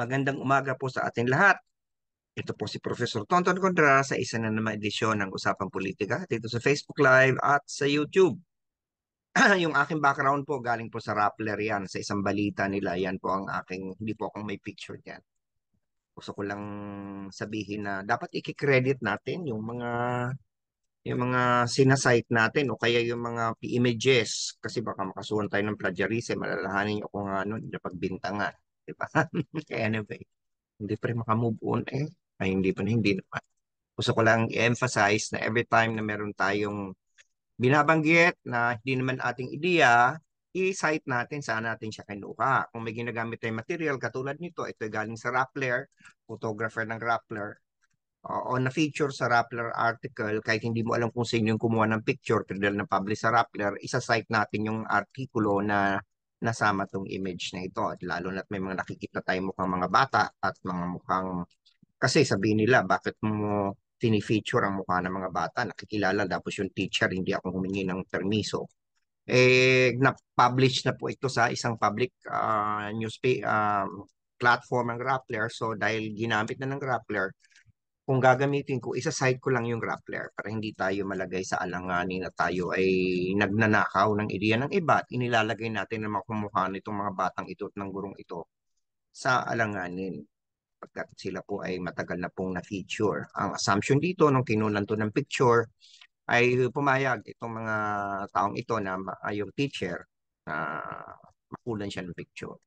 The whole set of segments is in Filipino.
Magandang umaga po sa ating lahat. Ito po si Professor Tonton Contreras sa isa na naman edisyon ng Usapang Politika dito sa Facebook Live at sa YouTube. yung aking background po galing po sa Rappler yan, sa isang balita nila. Yan po ang aking, hindi po akong may picture niyan. Gusto ko lang sabihin na dapat i-credit natin yung mga yung mga sinasite natin o kaya yung mga images kasi baka makasuhan tayo ng plagiarism malalahanin niyo kung ano pagbintangan di ba? Kaya anyway, hindi pa rin makamove on eh. Ay, hindi pa na, hindi naman. Gusto ko lang i-emphasize na every time na meron tayong binabanggit na hindi naman ating ideya, i-cite natin saan natin siya kinuha. Kung may ginagamit tayong material katulad nito, ito ay galing sa Rappler, photographer ng Rappler, uh, o na-feature sa Rappler article, kahit hindi mo alam kung sino yung kumuha ng picture, pero dahil na-publish sa Rappler, isa-cite natin yung artikulo na nasama tong image na ito at lalo na't may mga nakikita tayong mukhang mga bata at mga mukhang kasi sabihin nila bakit mo tini-feature ang mukha ng mga bata nakikilala tapos yung teacher hindi ako humingi ng permiso eh na-publish na po ito sa isang public uh, ah, newspaper uh, ah, platform ng Grappler so dahil ginamit na ng Grappler kung gagamitin ko, isa-side ko lang yung grappler para hindi tayo malagay sa alanganin na tayo ay nagnanakaw ng ideya ng iba at inilalagay natin na makumukha nitong mga batang ito at ng gurong ito sa alanganin pagkat sila po ay matagal na pong na-feature. Ang assumption dito nung kinunan to ng picture ay pumayag itong mga taong ito na yung teacher na makulan siya ng picture.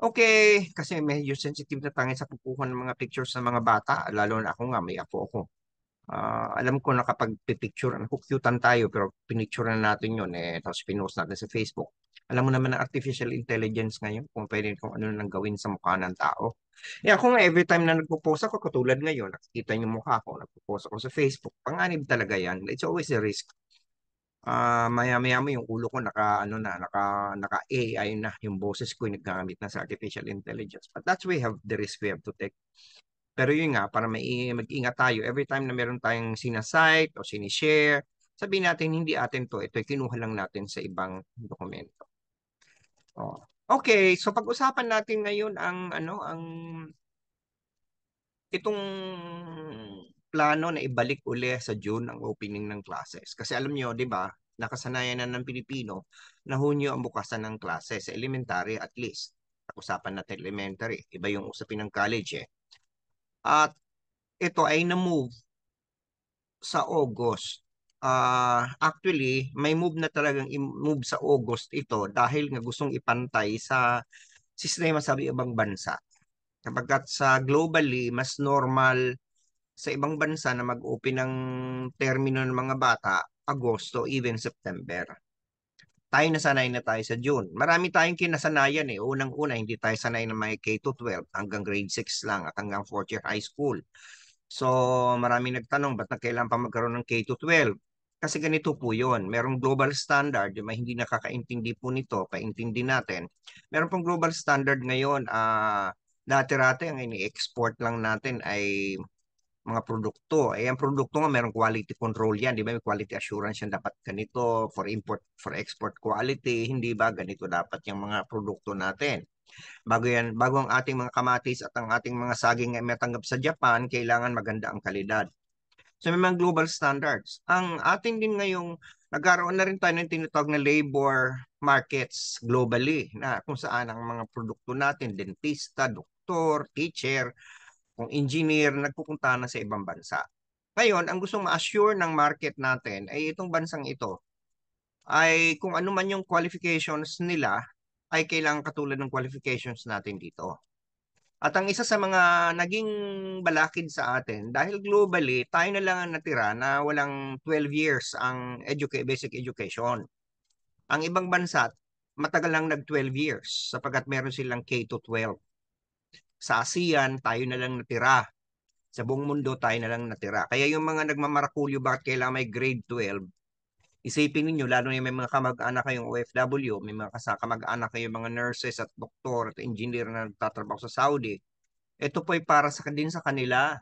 Okay, kasi medyo sensitive na tangin sa kukuha ng mga pictures ng mga bata, lalo na ako nga, may apo ako. Uh, alam ko na kapag pipicture, nakukyutan tayo, pero pinicture na natin yun, eh, tapos pinost natin sa Facebook. Alam mo naman ang artificial intelligence ngayon, kung pwede kung ano nang gawin sa mukha ng tao. Eh ako nga, every time na nagpo-post ako, katulad ngayon, nakikita niyo mukha ko, nagpo-post ako sa Facebook, panganib talaga yan. It's always a risk uh, maya-maya mo yung ulo ko naka ano na naka naka AI na yung boses ko naggamit na sa artificial intelligence. But that's we have the risk we have to take. Pero yun nga para may mag-ingat tayo every time na meron tayong sinasite o sinishare, sabihin natin hindi atin to, ito kinuha lang natin sa ibang dokumento. Oh. Okay, so pag-usapan natin ngayon ang ano ang itong plano na ibalik uli sa June ang opening ng classes. Kasi alam nyo, di ba, nakasanayan na ng Pilipino na Hunyo ang bukasan ng classes, sa elementary at least. Usapan natin elementary. Iba yung usapin ng college eh. At ito ay na-move sa August. Uh, actually, may move na talagang move sa August ito dahil nga gustong ipantay sa sistema sa ibang bansa. Kapagkat sa globally, mas normal sa ibang bansa na mag-open ng termino ng mga bata, Agosto, even September. Tayo nasanay na tayo sa June. Marami tayong kinasanayan eh. Unang-una, hindi tayo sanay na may K-12 hanggang grade 6 lang at hanggang 4th year high school. So marami nagtanong, ba't na kailangan pa magkaroon ng K-12? Kasi ganito po yon. Merong global standard, yung hindi nakakaintindi po nito, paintindi natin. Meron pong global standard ngayon, uh, ah, dati-rate ang ini-export lang natin ay mga produkto. Eh, ang produkto nga merong quality control yan, di ba? May quality assurance yan dapat ganito for import, for export quality, hindi ba? Ganito dapat yung mga produkto natin. Bago yan, bago ang ating mga kamatis at ang ating mga saging ay matanggap sa Japan, kailangan maganda ang kalidad. So may mga global standards. Ang ating din ngayong nagkaroon na rin tayo ng tinatawag na labor markets globally na kung saan ang mga produkto natin, dentista, doktor, teacher, kung engineer, nagpupunta na sa ibang bansa. Ngayon, ang gustong ma-assure ng market natin ay itong bansang ito ay kung ano man yung qualifications nila ay kailangan katulad ng qualifications natin dito. At ang isa sa mga naging balakid sa atin, dahil globally, tayo na lang ang natira na walang 12 years ang educa basic education. Ang ibang bansa, matagal lang nag-12 years sapagkat meron silang K-12 sa ASEAN tayo na lang natira. Sa buong mundo tayo na lang natira. Kaya yung mga nagmamarakulyo bakit kailangan may grade 12, isipin niyo lalo na may mga kamag-anak kayong OFW, may mga kamag-anak kayong mga nurses at doktor at engineer na nagtatrabaho sa Saudi, ito po ay para sa din sa kanila.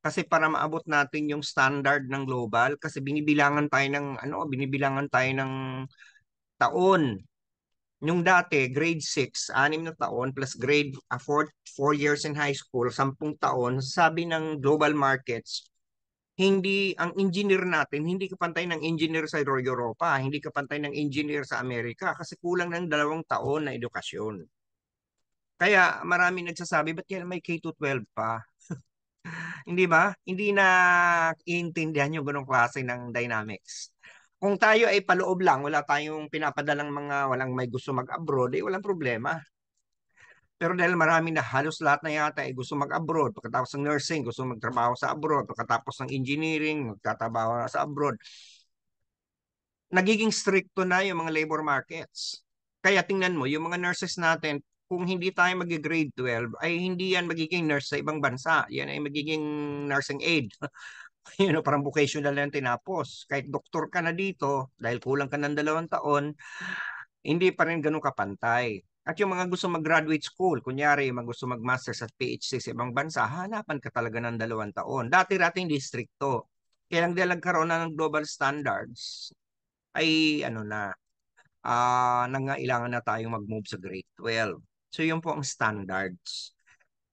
Kasi para maabot natin yung standard ng global kasi binibilangan tayo ng ano, binibilangan tayo ng taon Nung dati, grade 6, 6 na taon, plus grade 4 uh, ah, years in high school, 10 taon, sabi ng global markets, hindi ang engineer natin, hindi kapantay ng engineer sa Europa, hindi kapantay ng engineer sa Amerika kasi kulang ng dalawang taon na edukasyon. Kaya marami nagsasabi, ba't yan may K-12 pa? hindi ba? Hindi na iintindihan yung ganong klase ng dynamics kung tayo ay paloob lang, wala tayong pinapadalang mga walang may gusto mag-abroad, eh walang problema. Pero dahil marami na halos lahat na yata ay gusto mag-abroad, pagkatapos ng nursing, gusto magtrabaho sa abroad, pagkatapos ng engineering, magtatrabaho na sa abroad. Nagiging stricto na yung mga labor markets. Kaya tingnan mo, yung mga nurses natin, kung hindi tayo mag-grade 12, ay hindi yan magiging nurse sa ibang bansa. Yan ay magiging nursing aide. you know, parang vocational na yung tinapos. Kahit doktor ka na dito, dahil kulang ka ng dalawang taon, hindi pa rin ganun kapantay. At yung mga gusto mag-graduate school, kunyari yung mga gusto mag-master's at PhD sa ibang bansa, hanapan ka talaga ng dalawang taon. Dati-dati hindi stricto. Kaya lang dahil nagkaroon na ng global standards, ay ano na, uh, nangailangan na tayong mag-move sa grade 12. So yun po ang standards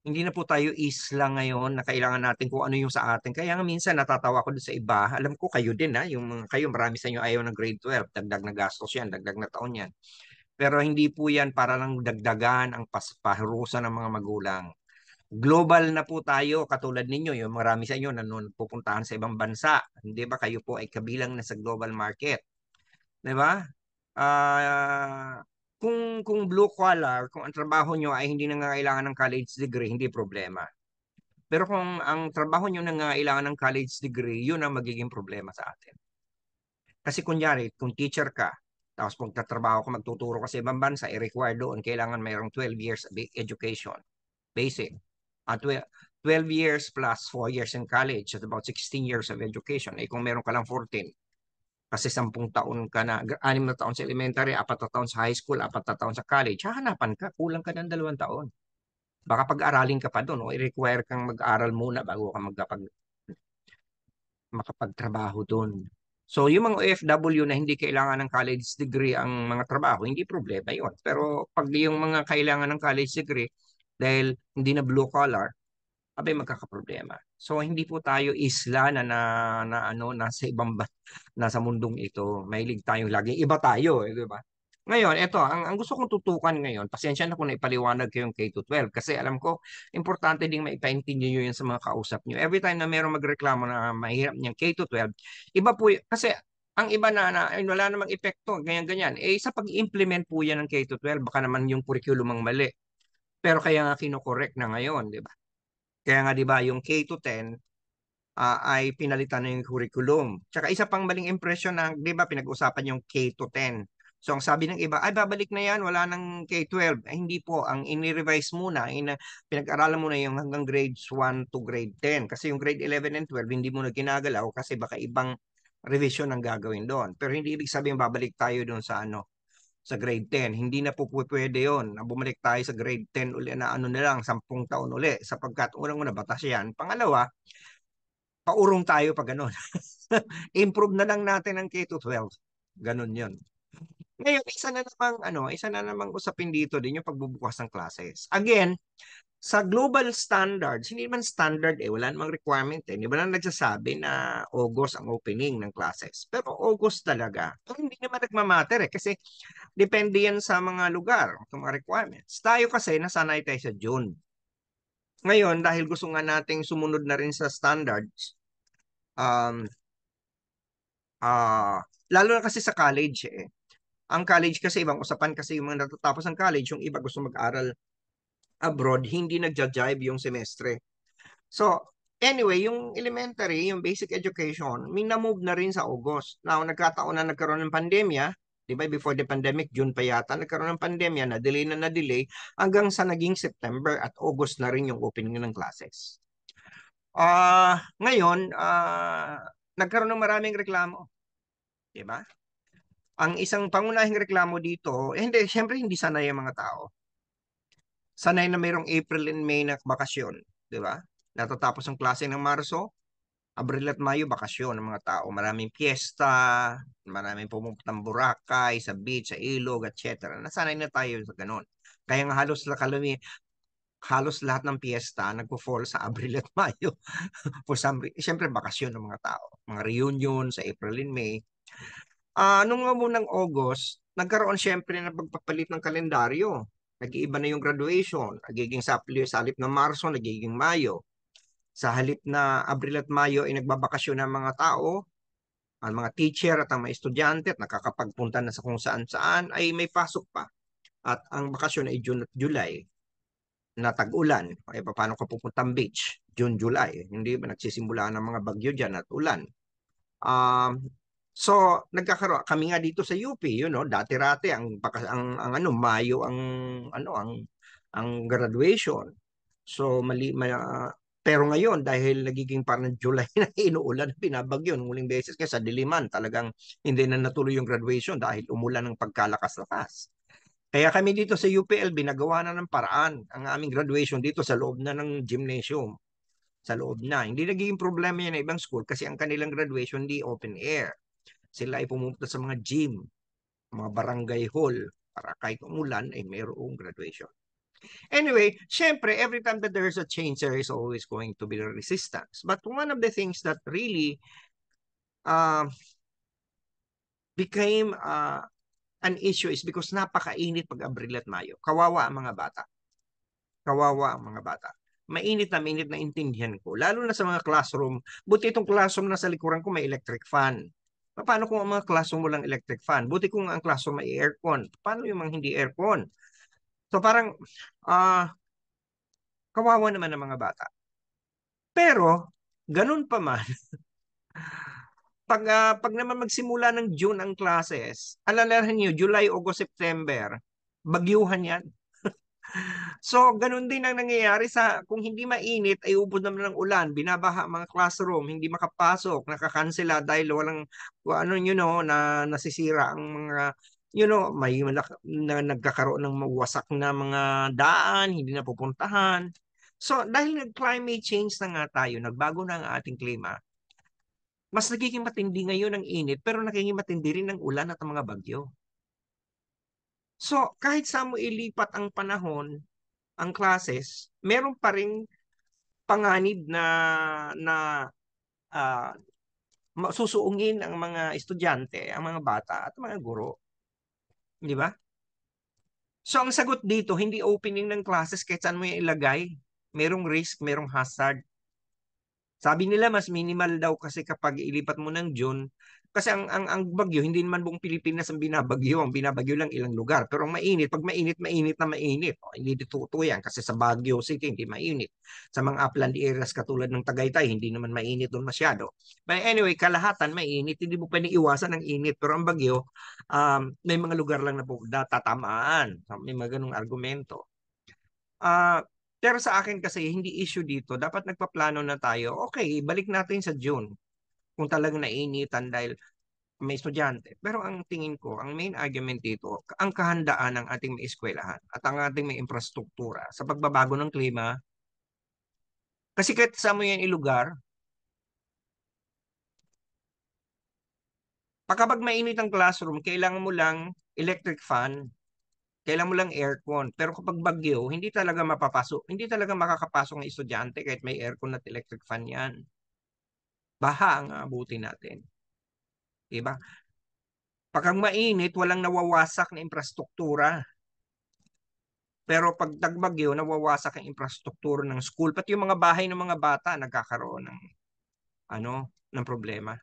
hindi na po tayo isla ngayon na kailangan natin kung ano yung sa atin. Kaya nga minsan natatawa ko dun sa iba. Alam ko kayo din ha, yung mga kayo marami sa inyo ayaw ng grade 12, dagdag na gastos yan, dagdag na taon yan. Pero hindi po yan para lang dagdagan ang pahirusa ng mga magulang. Global na po tayo katulad ninyo, yung marami sa inyo na pupuntahan sa ibang bansa. Hindi ba kayo po ay kabilang na sa global market? 'Di ba? Uh, kung kung blue collar, kung ang trabaho nyo ay hindi nangangailangan ng college degree, hindi problema. Pero kung ang trabaho nyo nangangailangan ng college degree, yun ang magiging problema sa atin. Kasi kunyari, kung teacher ka, tapos magtatrabaho ka, magtuturo ka sa ibang bansa, i-require doon, kailangan mayroong 12 years education, basic. At 12 years plus 4 years in college, that's about 16 years of education. Eh kung meron ka lang 14, kasi sampung taon ka na, anim na taon sa elementary, apat na taon sa high school, apat na taon sa college, hahanapan ka, kulang ka ng dalawang taon. Baka pag-aralin ka pa doon o i-require kang mag-aral muna bago ka magkapag makapagtrabaho doon. So yung mga OFW na hindi kailangan ng college degree ang mga trabaho, hindi problema yon. Pero pag yung mga kailangan ng college degree dahil hindi na blue collar, abay magkakaproblema. So hindi po tayo isla na, na, na ano nasa ibang nasa mundong ito. Mahilig tayong laging iba tayo, eh, di ba? Ngayon, ito, ang, ang gusto kong tutukan ngayon, pasensya na kung naipaliwanag ko yung K-12 to kasi alam ko, importante ding maipaintindi niyo yun sa mga kausap niyo. Every time na mayroong magreklamo na mahirap niyang K-12, to iba po, kasi ang iba na, na wala namang epekto, ganyan-ganyan. Eh, sa pag-implement po yan ng K-12, to baka naman yung curriculum ang mali. Pero kaya nga kinokorek na ngayon, di ba? Kaya nga 'di ba yung K to 10 uh, ah, ay pinalitan na yung curriculum. Tsaka isa pang maling impression na 'di ba pinag-usapan yung K to 10. So ang sabi ng iba, ay babalik na yan, wala nang K-12. Ay, eh, hindi po, ang ini-revise muna, in, pinag-aralan mo na yung hanggang grades 1 to grade 10. Kasi yung grade 11 and 12, hindi muna na ginagalaw kasi baka ibang revision ang gagawin doon. Pero hindi ibig sabihin babalik tayo doon sa ano, sa grade 10. Hindi na po pwede yon na bumalik tayo sa grade 10 uli na ano na lang, 10 taon uli sapagkat unang-una batas yan. Pangalawa, paurong tayo pag ganun. Improve na lang natin ang K-12. Ganun yon Ngayon, isa na namang, ano, isa na namang usapin dito din yung pagbubukas ng classes. Again, sa global standards, hindi man standard eh, wala namang requirement eh. Di ba lang nagsasabi na August ang opening ng classes? Pero August talaga. Pero hindi naman nagmamatter eh kasi depende yan sa mga lugar, sa mga requirements. Tayo kasi nasanay tayo sa June. Ngayon, dahil gusto nga nating sumunod na rin sa standards, um, uh, lalo na kasi sa college eh. Ang college kasi, ibang usapan kasi yung mga natatapos ng college, yung iba gusto mag-aral abroad, hindi nagja-jive yung semestre. So, anyway, yung elementary, yung basic education, may na-move na rin sa August. Now, nagkataon na nagkaroon ng pandemya, di ba before the pandemic, June pa yata, nagkaroon ng pandemya, na-delay na na-delay, hanggang sa naging September at August na rin yung opening ng classes. Uh, ngayon, uh, nagkaroon ng maraming reklamo. Di ba? Ang isang pangunahing reklamo dito, eh, hindi, syempre hindi sanay ang mga tao sanay na mayroong April and May na bakasyon, di ba? Natatapos ang klase ng Marso, Abril at Mayo bakasyon ng mga tao. Maraming piyesta, maraming pumupuntang Boracay, sa beach, sa ilog, etc. Nasanay na tayo sa ganun. Kaya nga halos lakalami, halos lahat ng piyesta nagpo-fall sa Abril at Mayo. For some siyempre bakasyon ng mga tao. Mga reunion sa April and May. Uh, nung unang August, nagkaroon siyempre na pagpapalit ng kalendaryo nag-iiba na yung graduation. Nagiging sapli, sa halip na Marso, nagiging Mayo. Sa halip na Abril at Mayo ay nagbabakasyon ng mga tao, ang mga teacher at ang mga estudyante at nakakapagpunta na sa kung saan saan ay may pasok pa. At ang bakasyon ay June at July na tag-ulan. Ay paano ka pupuntang beach? June, July. Hindi ba nagsisimula ng mga bagyo dyan at ulan? Um, So, nagkakaroon kami nga dito sa UP, you know, dati-rate ang, ang ang ano Mayo ang ano ang ang graduation. So, mali may, uh, pero ngayon dahil nagiging parang July na inuulan, pinabagyo ng muling beses kasi sa Diliman talagang hindi na natuloy yung graduation dahil umulan ng pagkalakas-lakas. Kaya kami dito sa UPL binagawa na ng paraan ang aming graduation dito sa loob na ng gymnasium. Sa loob na. Hindi nagiging problema yan ng ibang school kasi ang kanilang graduation di open air sila ay pumunta sa mga gym, mga barangay hall, para kahit umulan ay mayroong graduation. Anyway, syempre, every time that there's a change, there is always going to be resistance. But one of the things that really uh, became uh, an issue is because napakainit pag Abril at Mayo. Kawawa ang mga bata. Kawawa ang mga bata mainit na mainit na intindihan ko. Lalo na sa mga classroom. Buti itong classroom na sa likuran ko may electric fan. Paano kung ang mga klaso mo lang electric fan? Buti kung ang klaso may aircon. Paano yung mga hindi aircon? So parang uh, kawawa naman ng mga bata. Pero ganun pa man, pag, uh, pag naman magsimula ng June ang classes, alalahan niyo July, August, September, bagyuhan yan. So, ganun din ang nangyayari sa, kung hindi mainit, ay ubod naman ng ulan, binabaha mga classroom, hindi makapasok, nakakansela ah, dahil walang, ano you know, na nasisira ang mga, you know, may na, na, nagkakaroon ng mawasak na mga daan, hindi na pupuntahan. So, dahil nag-climate change na nga tayo, nagbago na ang ating klima, mas nagiging matindi ngayon ang init, pero nagiging matindi rin ang ulan at ang mga bagyo. So, kahit saan mo ilipat ang panahon, ang classes, meron pa ring panganib na na uh, ah, susuungin ang mga estudyante, ang mga bata at mga guro. Di ba? So ang sagot dito, hindi opening ng classes kahit saan mo yung ilagay. Merong risk, merong hazard. Sabi nila mas minimal daw kasi kapag ilipat mo ng June kasi ang, ang, ang bagyo, hindi naman buong Pilipinas ang binabagyo. Ang binabagyo lang ilang lugar. Pero mainit, pag mainit, mainit na mainit. O, oh, hindi dituto yan kasi sa Baguio City, hindi mainit. Sa mga upland areas katulad ng Tagaytay, hindi naman mainit doon masyado. But anyway, kalahatan mainit. Hindi mo pwedeng iwasan ang init. Pero ang bagyo, um, may mga lugar lang na po tatamaan. May mga ganong argumento. Uh, pero sa akin kasi, hindi issue dito. Dapat nagpaplano na tayo. Okay, balik natin sa June kung talagang nainitan dahil may estudyante. Pero ang tingin ko, ang main argument dito, ang kahandaan ng ating may eskwelahan at ang ating may infrastruktura sa pagbabago ng klima. Kasi kahit sa mo yan ilugar, pagkabag mainit ang classroom, kailangan mo lang electric fan, kailangan mo lang aircon. Pero kapag bagyo, hindi talaga mapapasok, hindi talaga makakapasok ng estudyante kahit may aircon at electric fan yan baha ang aabuti natin. Diba? Pag ang mainit, walang nawawasak na infrastruktura. Pero pag dagbagyo, nawawasak ang infrastruktura ng school. Pati yung mga bahay ng mga bata nagkakaroon ng, ano, ng problema.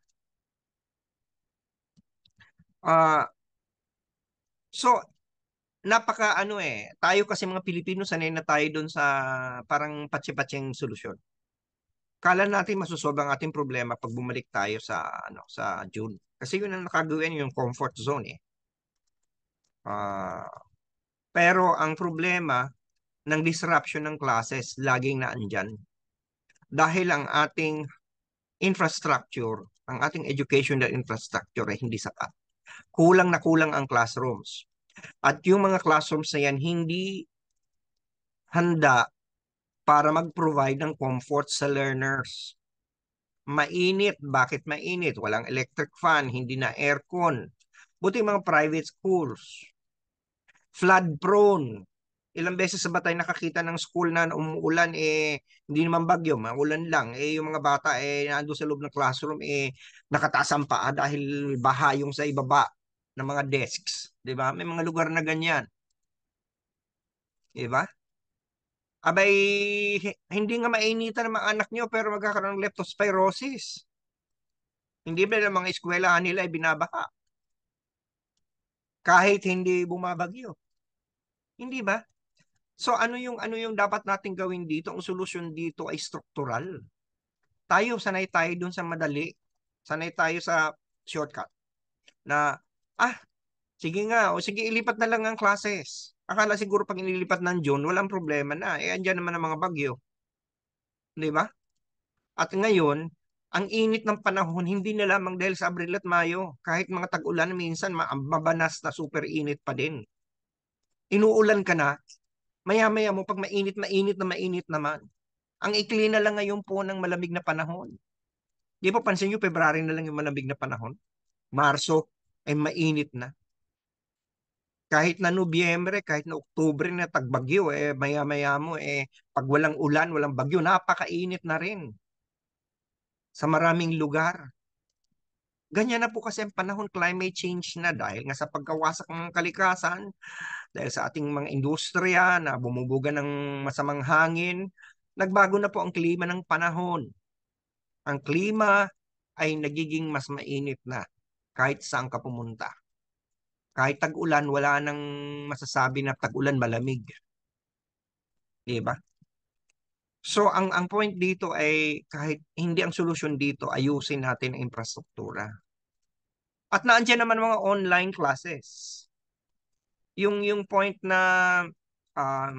Uh, so, napaka ano eh, tayo kasi mga Pilipino sanay na tayo doon sa parang patsi-patsing solusyon kala natin masosolve ang ating problema pag bumalik tayo sa ano sa June. Kasi yun ang nakagawin yung comfort zone eh. Uh, pero ang problema ng disruption ng classes laging naandyan. Dahil ang ating infrastructure, ang ating educational infrastructure ay hindi sapat. Kulang na kulang ang classrooms. At yung mga classrooms na yan hindi handa para mag-provide ng comfort sa learners. Mainit. Bakit mainit? Walang electric fan, hindi na aircon. Buti mga private schools. Flood prone. Ilang beses sa ba tayo nakakita ng school na umuulan, eh, hindi naman bagyo, maulan lang. Eh, yung mga bata, eh, nando sa loob ng classroom, eh, nakataas ang paa dahil baha yung sa ibaba ng mga desks. 'di ba? May mga lugar na ganyan. 'Di ba? abay hindi nga mainitan ng mga anak nyo pero magkakaroon ng leptospirosis. Hindi ba ng mga eskwelahan nila ay binabaha? Kahit hindi bumabagyo. Hindi ba? So ano yung ano yung dapat nating gawin dito? Ang solusyon dito ay struktural. Tayo sanay tayo dun sa madali. Sanay tayo sa shortcut. Na ah sige nga o sige ilipat na lang ang classes. Akala siguro pag inilipat ng June, walang problema na. Eh, andyan naman ang mga bagyo. Di ba? At ngayon, ang init ng panahon, hindi na lamang dahil sa Abril at Mayo. Kahit mga tag-ulan, minsan mabanas na super init pa din. Inuulan ka na, maya-maya mo pag mainit, mainit na mainit naman. Ang ikli na lang ngayon po ng malamig na panahon. Di ba pansin nyo, February na lang yung malamig na panahon? Marso ay mainit na kahit na Nobyembre, kahit na Oktubre na tagbagyo, eh, maya-maya mo, eh, pag walang ulan, walang bagyo, napakainit na rin sa maraming lugar. Ganyan na po kasi ang panahon, climate change na dahil nga sa pagkawasak ng kalikasan, dahil sa ating mga industriya na bumubuga ng masamang hangin, nagbago na po ang klima ng panahon. Ang klima ay nagiging mas mainit na kahit saan ka pumunta. Kahit tag-ulan, wala nang masasabi na tag-ulan malamig. Di ba? So ang ang point dito ay kahit hindi ang solusyon dito ayusin natin ang infrastruktura. At naandiyan naman mga online classes. Yung yung point na uh,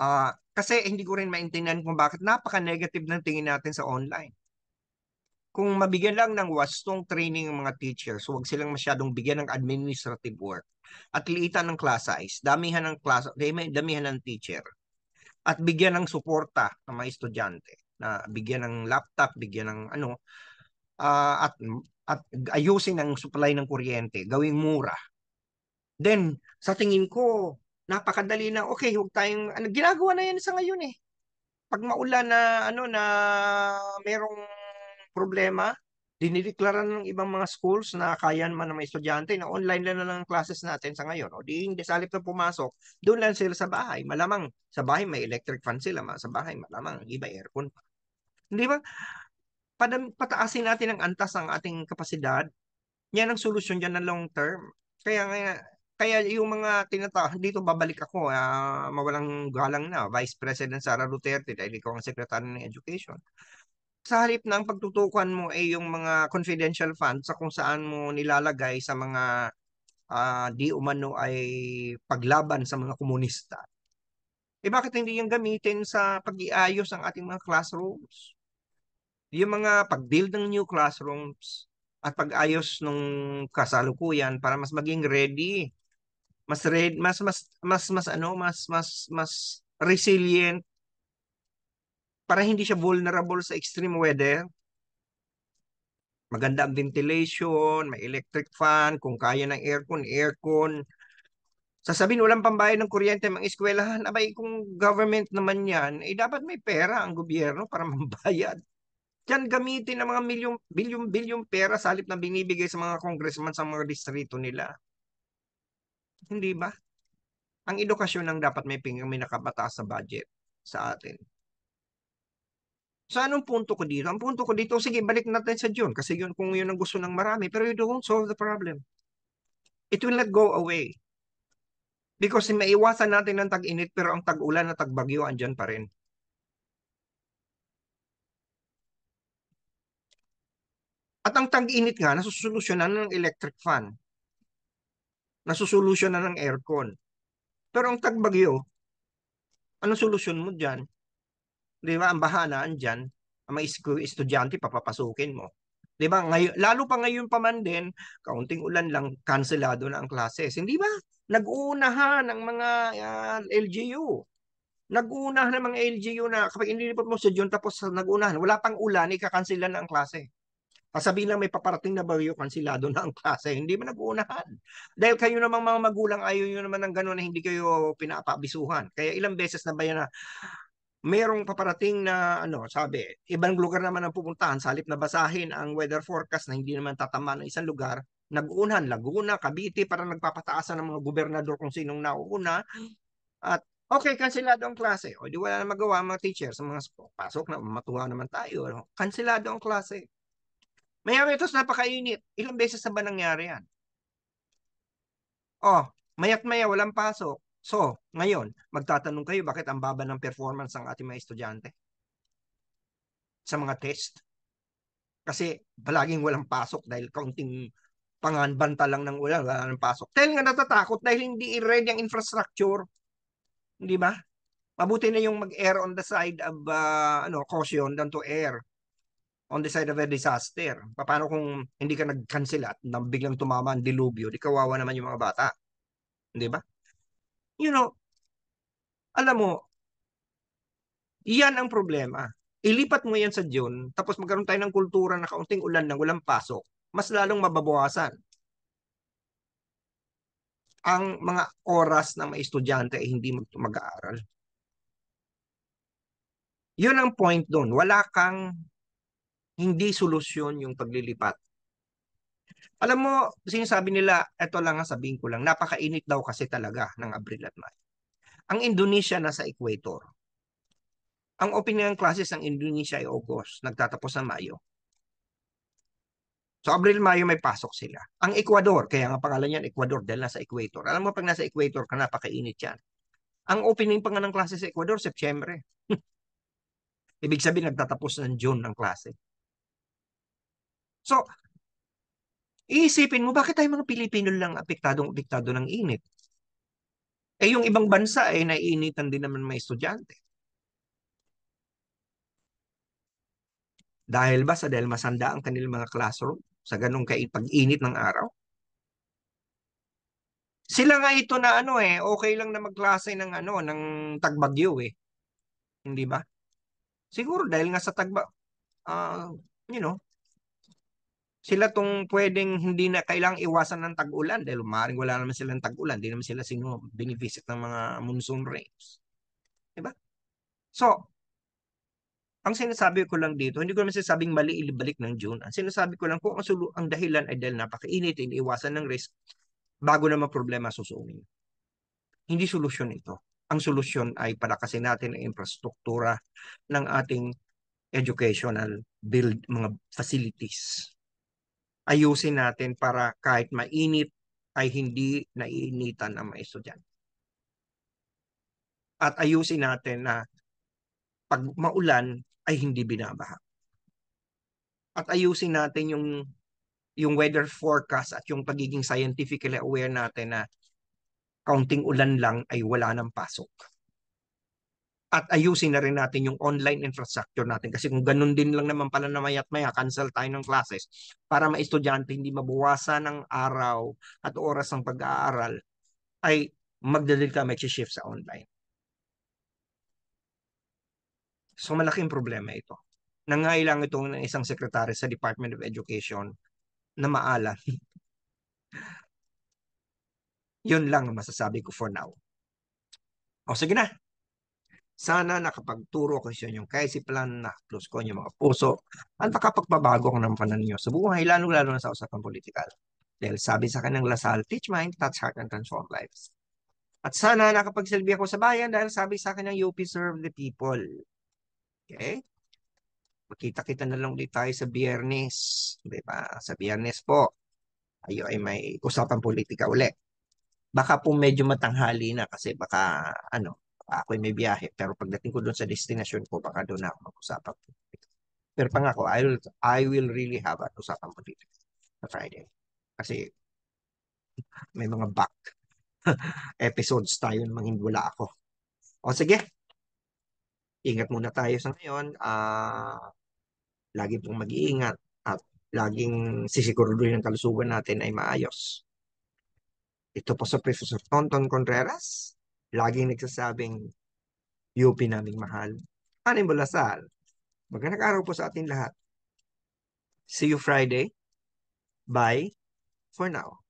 uh, kasi hindi ko rin maintindihan kung bakit napaka-negative ng tingin natin sa online kung mabigyan lang ng wastong training ng mga teachers, huwag silang masyadong bigyan ng administrative work. At liitan ng class size, damihan ng class, damihan ng teacher. At bigyan ng suporta ng mga estudyante na bigyan ng laptop, bigyan ng ano uh, at at ayusin ang supply ng kuryente, gawing mura. Then sa tingin ko napakadali na okay, huwag tayong ano, ginagawa na yan sa ngayon eh. Pag maulan na ano na merong problema, dinideklara ng ibang mga schools na kaya naman ng mga estudyante na online lang na lang ang classes natin sa ngayon. O di hindi salip na pumasok, doon lang sila sa bahay. Malamang sa bahay may electric fan sila, ma. sa bahay malamang iba aircon pa. Hindi ba? Padam, pataasin natin ang antas ng ating kapasidad. Yan ang solusyon dyan ng long term. Kaya kaya, kaya yung mga tinata dito babalik ako, uh, mawalang galang na, Vice President Sara Duterte dahil ikaw ang Secretary ng Education sa halip ng pagtutukan mo ay eh, yung mga confidential funds sa kung saan mo nilalagay sa mga uh, di umano ay paglaban sa mga komunista. Eh bakit hindi yung gamitin sa pag-iayos ng ating mga classrooms? Yung mga pag-build ng new classrooms at pag-ayos ng kasalukuyan para mas maging ready, mas ready, mas mas mas mas ano, mas mas mas resilient para hindi siya vulnerable sa extreme weather, maganda ang ventilation, may electric fan, kung kaya ng aircon, aircon. Sasabihin walang pambayad ng kuryente mga eskwelahan, abay kung government naman yan, eh dapat may pera ang gobyerno para mambayad. Diyan gamitin ng mga milyong, bilyong, bilyong pera sa halip na binibigay sa mga congressman sa mga distrito nila. Hindi ba? Ang edukasyon ang dapat may pinag may sa budget sa atin. So anong punto ko dito? Ang punto ko dito, sige, balik natin sa June kasi yun kung yun ang gusto ng marami, pero you don't solve the problem. It will not go away. Because maiwasan natin ang tag-init pero ang tag-ulan at tag-bagyo andyan pa rin. At ang tag-init nga, nasusolusyonan ng electric fan. Nasusolusyonan ng aircon. Pero ang tag-bagyo, ano solusyon mo dyan? Di ba? Ang bahanaan dyan, ang mga estudyante, papapasukin mo. Di ba? Ngayon, lalo pa ngayon pa man din, kaunting ulan lang, kanselado na ang classes. Hindi ba? Nag-uunahan ang mga uh, ah, LGU. Nag-uunahan ang mga LGU na kapag inilipot mo sa June tapos nag-uunahan, wala pang ulan, ikakansela na ang klase. Sabihin lang may paparating na bagyo, kansilado na ang klase. Hindi ba nag-uunahan. Dahil kayo namang mga magulang, ayaw nyo naman ng gano'n na hindi kayo pinapabisuhan. Kaya ilang beses na ba yan na, merong paparating na ano, sabi, ibang lugar naman ang pupuntahan, salip na basahin ang weather forecast na hindi naman tatama ng isang lugar, nag uunahan Laguna, Cavite, para nagpapataasan ng mga gobernador kung sinong nauuna. At okay, kansilado ang klase. O di wala na magawa mga teachers, mga pasok na, matuwa naman tayo. Ano. Kansilado ang klase. Mayami ito, napakainit. Ilang beses na ba nangyari yan? Oh, mayat maya, walang pasok. So, ngayon, magtatanong kayo bakit ang baba ng performance ng ating mga estudyante sa mga test. Kasi palaging walang pasok dahil kaunting panganbanta lang ng ulan, wala nang pasok. Dahil nga natatakot dahil hindi i ready ang infrastructure. Hindi ba? Mabuti na yung mag-air on the side of uh, ano, caution than to air on the side of a disaster. Paano kung hindi ka nag-cancel at nang biglang tumama ang dilubyo, di kawawa naman yung mga bata. Hindi ba? you know, alam mo, iyan ang problema. Ilipat mo yan sa June, tapos magkaroon tayo ng kultura na kaunting ulan ng walang pasok, mas lalong mababawasan ang mga oras ng mga estudyante ay hindi mag-aaral. Yun ang point doon. Wala kang hindi solusyon yung paglilipat. Alam mo, sinasabi nila, eto lang ang sabihin ko lang, napakainit daw kasi talaga ng Abril at Mayo. Ang Indonesia na sa equator. Ang opinion classes ng Indonesia ay August, nagtatapos ng Mayo. So Abril-Mayo may pasok sila. Ang Ecuador, kaya nga pangalan niyan Ecuador dahil nasa equator. Alam mo pag nasa equator ka napakainit yan. Ang opening pa nga ng klase sa Ecuador, September. Ibig sabihin nagtatapos ng June ng klase. So Iisipin mo, bakit tayo mga Pilipino lang apektadong-apektado ng init? Eh yung ibang bansa ay eh, naiinitan din naman may estudyante. Dahil ba sa dahil masanda ang kanilang mga classroom sa ganong pag-init ng araw? Sila nga ito na ano eh, okay lang na magklase ng ano, ng tagbagyo eh. Hindi ba? Siguro dahil nga sa tagba, uh, you know, sila tong pwedeng hindi na kailang iwasan ng tag-ulan dahil maaaring wala naman silang tag-ulan, hindi naman sila sino beneficit ng mga monsoon rains. 'Di ba? So, ang sinasabi ko lang dito, hindi ko naman sinasabing mali ilibalik ng June. Ang sinasabi ko lang kung ang, sulu- ang dahilan ay dahil napakainit, iniiwasan ng risk bago naman problema susuunin. Hindi solusyon ito. Ang solusyon ay palakasin natin ang infrastruktura ng ating educational build mga facilities ayusin natin para kahit mainit ay hindi naiinitan ang mga At ayusin natin na pag maulan ay hindi binabaha. At ayusin natin yung yung weather forecast at yung pagiging scientifically aware natin na kaunting ulan lang ay wala nang pasok at ayusin na rin natin yung online infrastructure natin kasi kung ganun din lang naman pala na mayat maya cancel tayo ng classes para ma maestudyante hindi mabawasan ng araw at oras ng pag-aaral ay magdadil ka mag-shift sa online. So malaking problema ito. Nangailang ito ng isang sekretary sa Department of Education na maalan. Yun lang masasabi ko for now. O sige na, sana nakapagturo ko sa inyong plan na close ko inyong mga puso at nakapagpabago ko ng panan ninyo sa buhay, lalo-lalo na sa usapang politikal. Dahil sabi sa kanyang Lasal, teach mind, touch heart, and transform lives. At sana nakapagsilbi ako sa bayan dahil sabi sa akin ng UP serve the people. Okay? Makita-kita na lang ulit tayo sa biyernes. Diba? Sa biyernes po. Ayo ay may usapan politika ulit. Baka po medyo matanghali na kasi baka ano, ako'y may biyahe. Pero pagdating ko doon sa destination ko, baka doon na ako mag-usapan politics. Pero pangako, I will, I will really have an usapan politics na Friday. Kasi may mga back episodes tayo nang wala ako. O sige, ingat muna tayo sa ngayon. Uh, lagi pong mag-iingat at laging sisiguruduhin ang kalusugan natin ay maayos. Ito po sa Professor Tonton Contreras laging nagsasabing UP naming mahal. Anin mo Lasal. Magandang araw po sa atin lahat. See you Friday. Bye for now.